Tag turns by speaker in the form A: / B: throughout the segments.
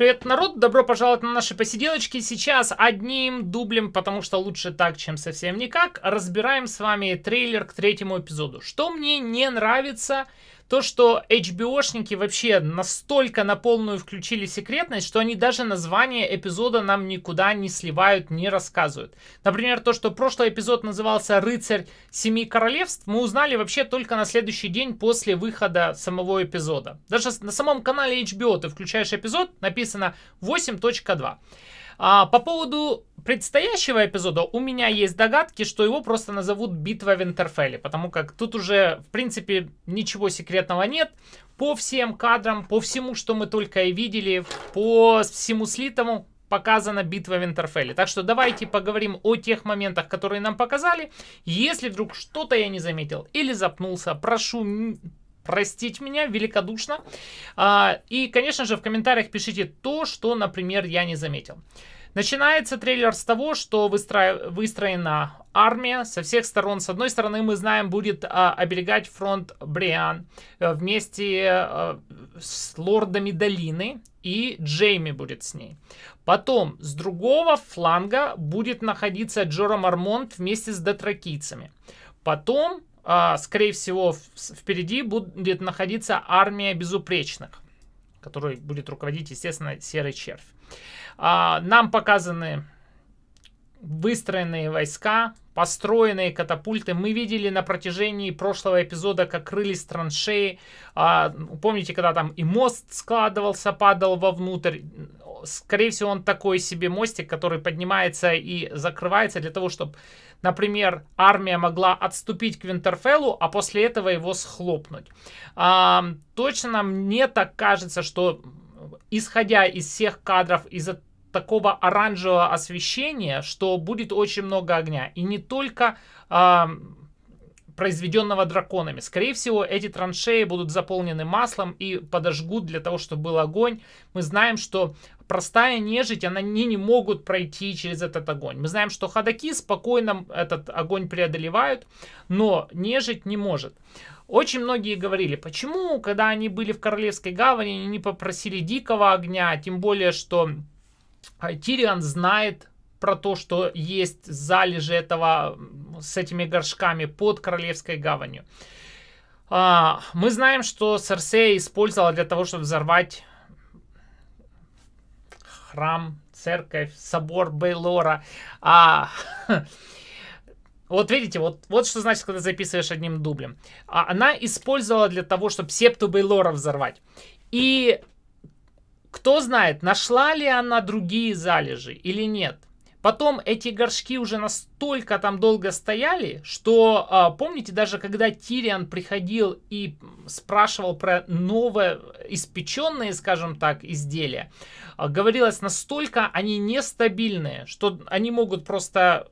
A: Привет, народ! Добро пожаловать на наши посиделочки. Сейчас одним дублем, потому что лучше так, чем совсем никак, разбираем с вами трейлер к третьему эпизоду. Что мне не нравится то, что HBOшники вообще настолько на полную включили секретность, что они даже название эпизода нам никуда не сливают, не рассказывают. Например, то, что прошлый эпизод назывался «Рыцарь Семи Королевств», мы узнали вообще только на следующий день после выхода самого эпизода. Даже на самом канале HBO ты включаешь эпизод, написано 8.2. А, по поводу предстоящего эпизода у меня есть догадки, что его просто назовут «Битва в Интерфелле», потому как тут уже, в принципе, ничего секретного нет. По всем кадрам, по всему, что мы только и видели, по всему слитому показана битва в Интерфелле. Так что давайте поговорим о тех моментах, которые нам показали. Если вдруг что-то я не заметил или запнулся, прошу простить меня великодушно. А, и, конечно же, в комментариях пишите то, что, например, я не заметил. Начинается трейлер с того, что выстро... выстроена армия со всех сторон. С одной стороны, мы знаем, будет а, оберегать фронт Бриан э, вместе а, с лордами долины, и Джейми будет с ней. Потом, с другого фланга будет находиться Джора Мармонт вместе с дотракийцами. Потом а, скорее всего, впереди будет находиться армия безупречных, которой будет руководить, естественно, Серый Червь. А, нам показаны выстроенные войска, построенные катапульты. Мы видели на протяжении прошлого эпизода, как крылись траншеи. А, помните, когда там и мост складывался, падал вовнутрь? Скорее всего, он такой себе мостик, который поднимается и закрывается для того, чтобы Например, армия могла отступить к Винтерфеллу, а после этого его схлопнуть. А, точно мне так кажется, что исходя из всех кадров, из такого оранжевого освещения, что будет очень много огня. И не только... А, произведенного драконами. Скорее всего, эти траншеи будут заполнены маслом и подожгут для того, чтобы был огонь. Мы знаем, что простая нежить, она не, не могут пройти через этот огонь. Мы знаем, что ходаки спокойно этот огонь преодолевают, но нежить не может. Очень многие говорили, почему, когда они были в Королевской гавани, они не попросили дикого огня, тем более, что э, Тириан знает про то, что есть залежи этого с этими горшками под Королевской гаванью. А, мы знаем, что Серсея использовала для того, чтобы взорвать храм, церковь, собор Бейлора. А, вот видите, вот, вот что значит, когда записываешь одним дублем. А, она использовала для того, чтобы септу Бейлора взорвать. И кто знает, нашла ли она другие залежи или нет. Потом эти горшки уже настолько там долго стояли, что, а, помните, даже когда Тириан приходил и спрашивал про новые испеченные, скажем так, изделия, а, говорилось, настолько они нестабильные, что они могут просто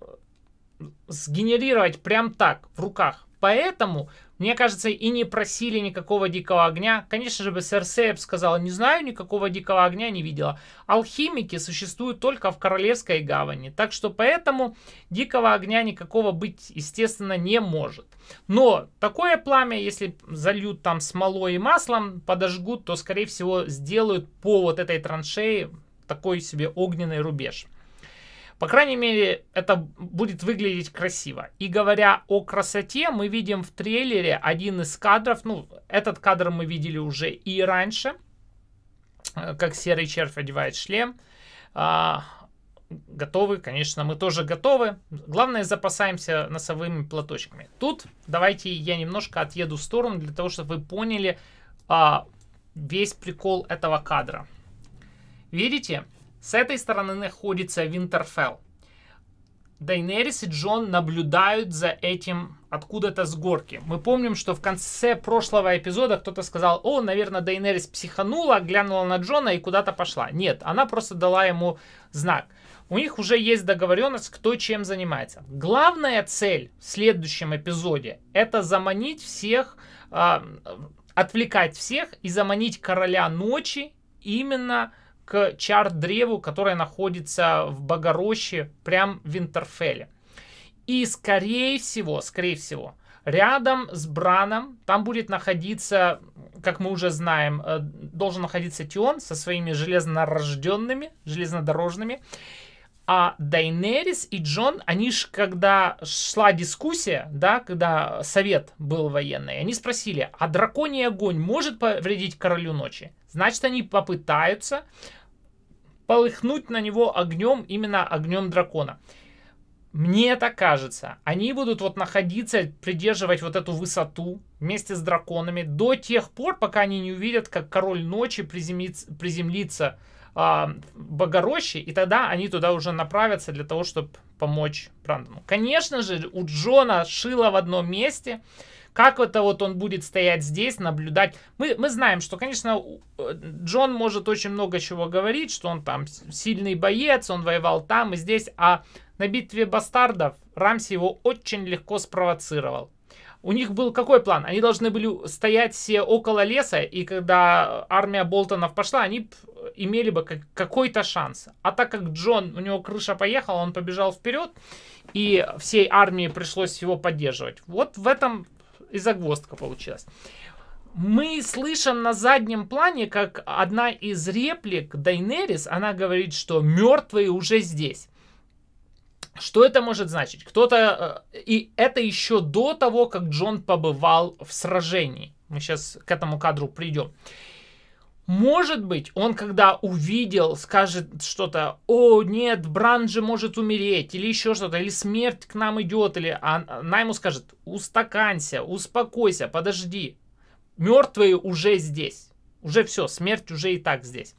A: сгенерировать прям так, в руках. Поэтому мне кажется, и не просили никакого дикого огня. Конечно же, бы Серсея сказала, не знаю, никакого дикого огня не видела. Алхимики существуют только в Королевской гавани. Так что поэтому дикого огня никакого быть, естественно, не может. Но такое пламя, если зальют там смолой и маслом, подожгут, то, скорее всего, сделают по вот этой траншеи такой себе огненный рубеж. По крайней мере, это будет выглядеть красиво. И говоря о красоте, мы видим в трейлере один из кадров, ну, этот кадр мы видели уже и раньше, э, как серый червь одевает шлем. А, готовы, конечно, мы тоже готовы. Главное, запасаемся носовыми платочками. Тут давайте я немножко отъеду в сторону, для того, чтобы вы поняли а, весь прикол этого кадра. Видите? С этой стороны находится Винтерфелл. Дайнерис и Джон наблюдают за этим откуда-то с горки. Мы помним, что в конце прошлого эпизода кто-то сказал, о, наверное, Дайнерис психанула, глянула на Джона и куда-то пошла. Нет, она просто дала ему знак. У них уже есть договоренность, кто чем занимается. Главная цель в следующем эпизоде это заманить всех, э, отвлекать всех и заманить короля ночи именно к чар-древу, которое находится в Богороще, прям в Интерфеле. И скорее всего, скорее всего, рядом с Браном там будет находиться, как мы уже знаем, э, должен находиться Тион со своими железнорожденными, железнодорожными. А Дайнерис и Джон, они же, когда шла дискуссия, да, когда совет был военный, они спросили, а драконий огонь может повредить королю ночи? Значит, они попытаются полыхнуть на него огнем, именно огнем дракона. Мне это кажется. Они будут вот находиться, придерживать вот эту высоту вместе с драконами до тех пор, пока они не увидят, как король ночи приземлится, приземлится э, Богороще, и тогда они туда уже направятся для того, чтобы помочь Брандону. Конечно же, у Джона шило в одном месте, как это вот он будет стоять здесь, наблюдать? Мы, мы знаем, что, конечно, э, Джон может очень много чего говорить, что он там сильный боец, он воевал там и здесь, а на битве бастардов Рамси его очень легко спровоцировал. У них был какой план? Они должны были стоять все около леса, и когда армия Болтонов пошла, они э, имели бы какой-то шанс. А так как Джон, у него крыша поехала, он побежал вперед, и всей армии пришлось его поддерживать. Вот в этом и загвоздка получилась. Мы слышим на заднем плане, как одна из реплик Дайнерис, она говорит, что мертвые уже здесь. Что это может значить? Кто-то... Э, и это еще до того, как Джон побывал в сражении. Мы сейчас к этому кадру придем. Может быть, он когда увидел, скажет что-то, о нет, Бран же может умереть, или еще что-то, или смерть к нам идет, или а она ему скажет, устаканься, успокойся, подожди, мертвые уже здесь, уже все, смерть уже и так здесь.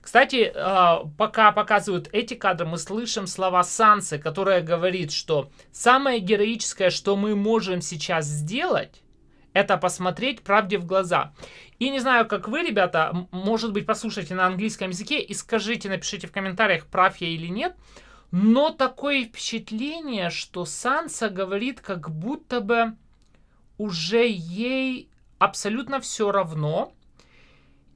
A: Кстати, а, пока показывают эти кадры, мы слышим слова Сансы, которая говорит, что самое героическое, что мы можем сейчас сделать, это посмотреть правде в глаза. И не знаю, как вы, ребята, может быть, послушайте на английском языке и скажите, напишите в комментариях, прав я или нет. Но такое впечатление, что Санса говорит, как будто бы уже ей абсолютно все равно.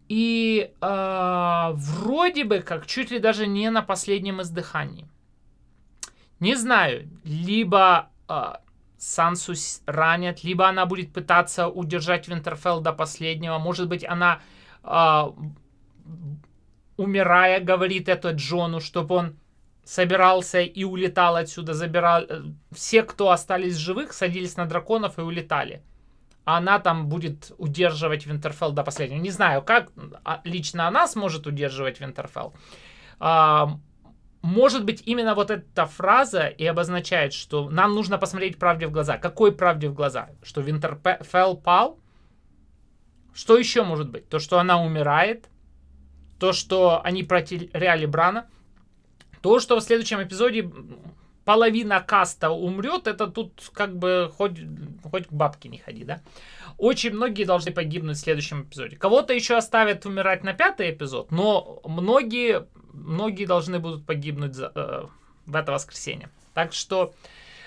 A: И э, вроде бы как чуть ли даже не на последнем издыхании. Не знаю, либо а, Сансу ранят, либо она будет пытаться удержать Винтерфелл до последнего. Может быть, она, э, умирая, говорит это Джону, чтобы он собирался и улетал отсюда. Забирал... Э, все, кто остались живых, садились на драконов и улетали. А она там будет удерживать Винтерфелл до последнего. Не знаю, как а, лично она сможет удерживать Винтерфелл. Uh, может быть, именно вот эта фраза и обозначает, что нам нужно посмотреть правде в глаза. Какой правде в глаза? Что Винтерфелл пал? Что еще может быть? То, что она умирает? То, что они потеряли Брана? То, что в следующем эпизоде половина каста умрет, это тут как бы хоть, хоть к бабке не ходи, да? Очень многие должны погибнуть в следующем эпизоде. Кого-то еще оставят умирать на пятый эпизод, но многие многие должны будут погибнуть за, э, в это воскресенье. Так что,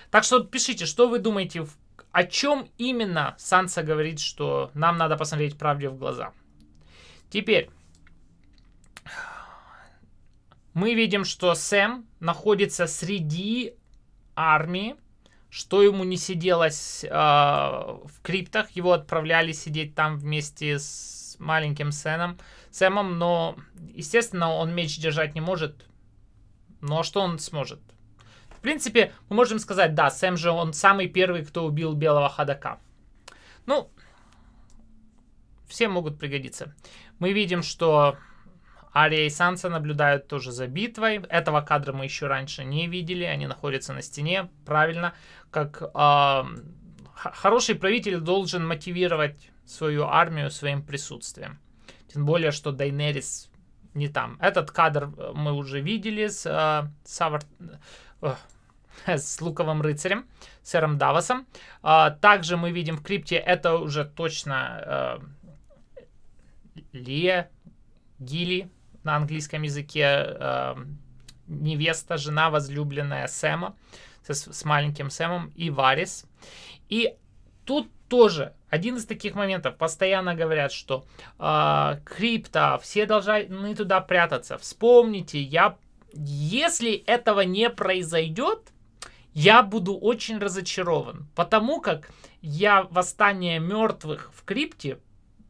A: так что пишите, что вы думаете, о чем именно Санса говорит, что нам надо посмотреть правде в глаза. Теперь, мы видим, что Сэм находится среди армии, что ему не сиделось э, в криптах, его отправляли сидеть там вместе с маленьким Сэном. Э, Сэмом, но, естественно, он меч держать не может. Ну а что он сможет? В принципе, мы можем сказать, да, Сэм же он самый первый, кто убил белого ходока. Ну, все могут пригодиться. Мы видим, что Ария и Санса наблюдают тоже за битвой. Этого кадра мы еще раньше не видели. Они находятся на стене, правильно. Как э, хороший правитель должен мотивировать свою армию своим присутствием. Тем более, что Дайнерис не там. Этот кадр э, мы уже видели с, э, Савар... Э, э с Луковым рыцарем, сэром Давосом. Э, также мы видим в крипте, это уже точно э, Лия, Гили на английском языке, э, невеста, жена возлюбленная Сэма с, с маленьким Сэмом и Варис. И тут тоже один из таких моментов. Постоянно говорят, что э, крипто, все должны туда прятаться. Вспомните, я, если этого не произойдет, я буду очень разочарован, потому как я восстание мертвых в крипте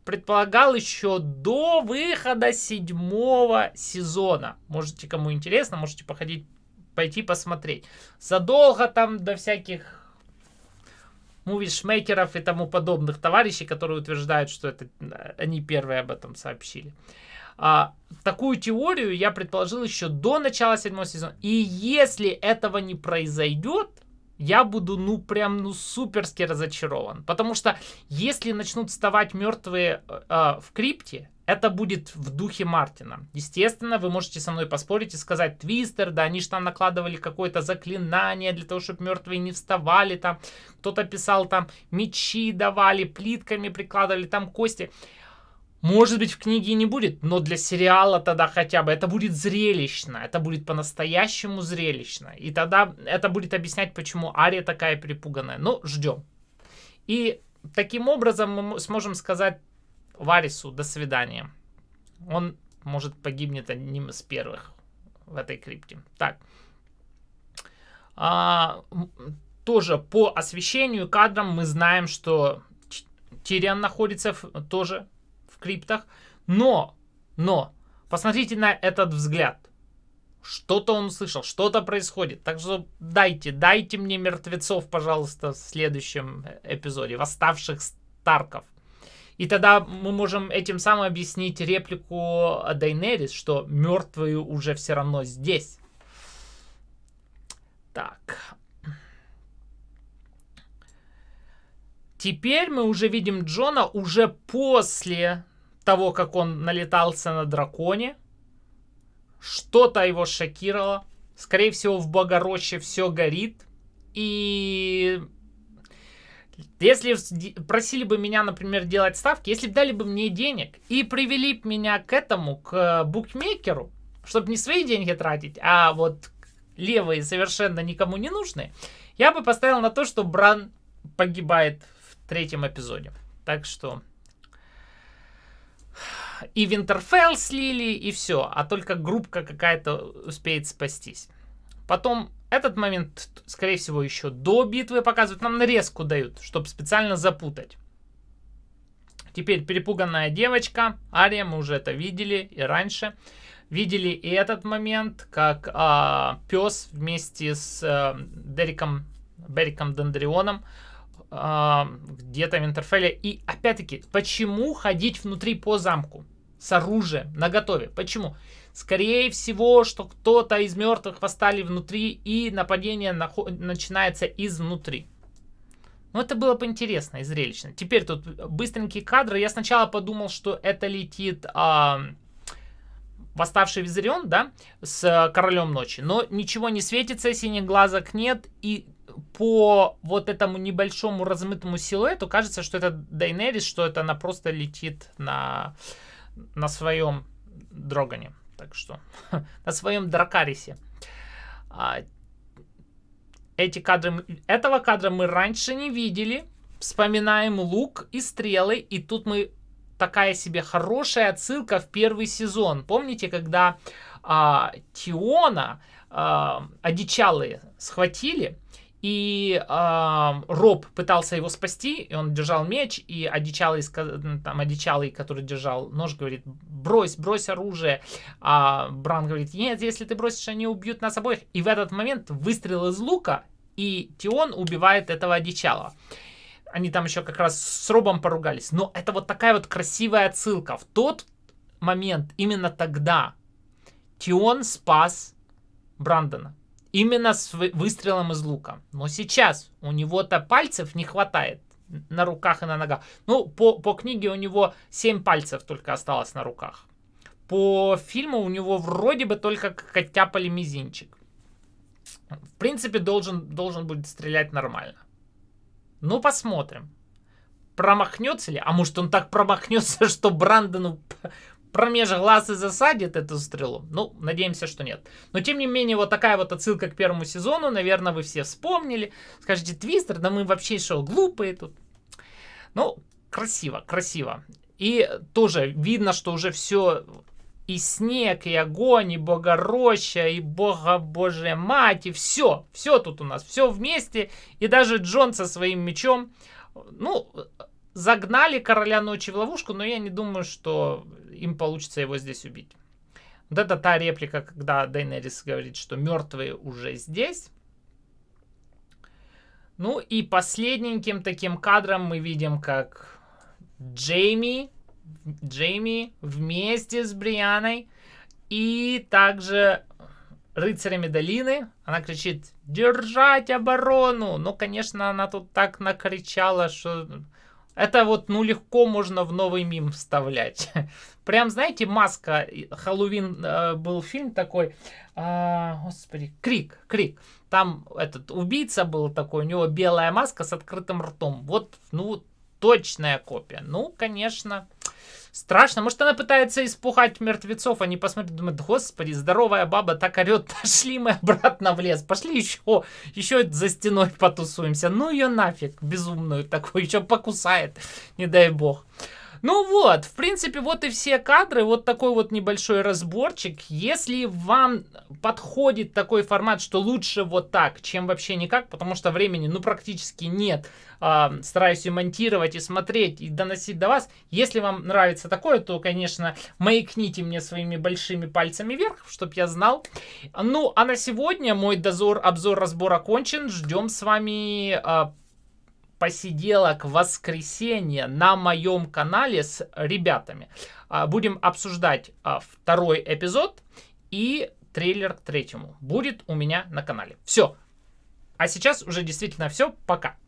A: предполагал еще до выхода седьмого сезона. Можете, кому интересно, можете походить, пойти посмотреть. Задолго там до всяких мувишмейкеров и тому подобных товарищей, которые утверждают, что это э, они первые об этом сообщили. А, такую теорию я предположил еще до начала седьмого сезона. И если этого не произойдет, я буду, ну, прям, ну, суперски разочарован. Потому что если начнут вставать мертвые э, э, в крипте, это будет в духе Мартина. Естественно, вы можете со мной поспорить и сказать, Твистер, да, они же там накладывали какое-то заклинание для того, чтобы мертвые не вставали, там кто-то писал там мечи давали, плитками прикладывали, там кости. Может быть, в книге не будет, но для сериала тогда хотя бы это будет зрелищно, это будет по-настоящему зрелищно. И тогда это будет объяснять, почему Ария такая перепуганная. Но ну, ждем. И таким образом мы сможем сказать Варису «до свидания». Он, может, погибнет одним из первых в этой крипте. Так. А, тоже по освещению кадрам мы знаем, что Тириан находится в, тоже криптах. Но, но, посмотрите на этот взгляд. Что-то он услышал, что-то происходит. Так что дайте, дайте мне мертвецов, пожалуйста, в следующем э, эпизоде. Восставших Старков. И тогда мы можем этим самым объяснить реплику Дайнерис, что мертвые уже все равно здесь. Так. Теперь мы уже видим Джона уже после того, как он налетался на драконе. Что-то его шокировало. Скорее всего, в Богороще все горит. И если просили бы меня, например, делать ставки, если бы дали бы мне денег и привели бы меня к этому, к букмекеру, чтобы не свои деньги тратить, а вот левые совершенно никому не нужны, я бы поставил на то, что Бран погибает в третьем эпизоде. Так что и Винтерфелл слили, и все. А только группка какая-то успеет спастись. Потом этот момент, скорее всего, еще до битвы показывают. Нам нарезку дают, чтобы специально запутать. Теперь перепуганная девочка. Ария, мы уже это видели и раньше. Видели и этот момент, как а, пес вместе с а, Дериком, Бериком Дендрионом а, где-то в интерфейле. И опять-таки, почему ходить внутри по замку с оружием наготове? Почему? Скорее всего, что кто-то из мертвых восстали внутри, и нападение начинается изнутри. Ну это было бы интересно и зрелищно. Теперь тут быстренькие кадры. Я сначала подумал, что это летит а, восставший Визарион, да, с э, Королем Ночи. Но ничего не светится, синих глазок нет, и по вот этому небольшому размытому силуэту кажется, что это Дейнерис, что это она просто летит на, на своем дрогане. Так что, на своем дракарисе. А, эти кадры, этого кадра мы раньше не видели. Вспоминаем лук и стрелы, и тут мы такая себе хорошая отсылка в первый сезон. Помните, когда а, Тиона а, одичалые схватили, и э, Роб пытался его спасти, и он держал меч, и одичалый, там, одичалый, который держал нож, говорит, брось, брось оружие. А Бран говорит, нет, если ты бросишь, они убьют нас обоих. И в этот момент выстрел из лука, и Тион убивает этого одичалого они там еще как раз с Робом поругались. Но это вот такая вот красивая отсылка. В тот момент, именно тогда, Тион спас Брандона. Именно с выстрелом из лука. Но сейчас у него-то пальцев не хватает на руках и на ногах. Ну, по, по книге у него 7 пальцев только осталось на руках. По фильму у него вроде бы только оттяпали мизинчик. В принципе, должен, должен будет стрелять нормально. Ну, посмотрим. Промахнется ли? А может, он так промахнется, что Брандону промеж глаз и засадит эту стрелу? Ну, надеемся, что нет. Но, тем не менее, вот такая вот отсылка к первому сезону. Наверное, вы все вспомнили. Скажите, Твистер, да мы вообще что, глупые тут? Ну, красиво, красиво. И тоже видно, что уже все и снег, и огонь, и Богороща, и Бога Божья Мать, и все. Все тут у нас, все вместе. И даже Джон со своим мечом, ну, загнали короля ночи в ловушку, но я не думаю, что им получится его здесь убить. Вот это та реплика, когда Дейнерис говорит, что мертвые уже здесь. Ну и последненьким таким кадром мы видим, как Джейми Джейми вместе с Брианой и также рыцарями долины. Она кричит «Держать оборону!» но, конечно, она тут так накричала, что... Это вот, ну, легко можно в новый мим вставлять. Прям, знаете, маска, Хэллоуин э, был фильм такой, э, господи, Крик, Крик. Там этот убийца был такой, у него белая маска с открытым ртом. Вот, ну, точная копия. Ну, конечно, Страшно. Может, она пытается испухать мертвецов, они посмотрят, думают, господи, здоровая баба так орет, пошли мы обратно в лес, пошли еще, еще за стеной потусуемся. Ну ее нафиг, безумную такую, еще покусает, не дай бог. Ну вот, в принципе, вот и все кадры, вот такой вот небольшой разборчик. Если вам подходит такой формат, что лучше вот так, чем вообще никак, потому что времени, ну, практически нет, э, стараюсь и монтировать, и смотреть, и доносить до вас. Если вам нравится такое, то, конечно, маякните мне своими большими пальцами вверх, чтобы я знал. Ну, а на сегодня мой дозор, обзор, разбор окончен. Ждем с вами э, посиделок в воскресенье на моем канале с ребятами. А, будем обсуждать а, второй эпизод и трейлер к третьему. Будет у меня на канале. Все. А сейчас уже действительно все. Пока.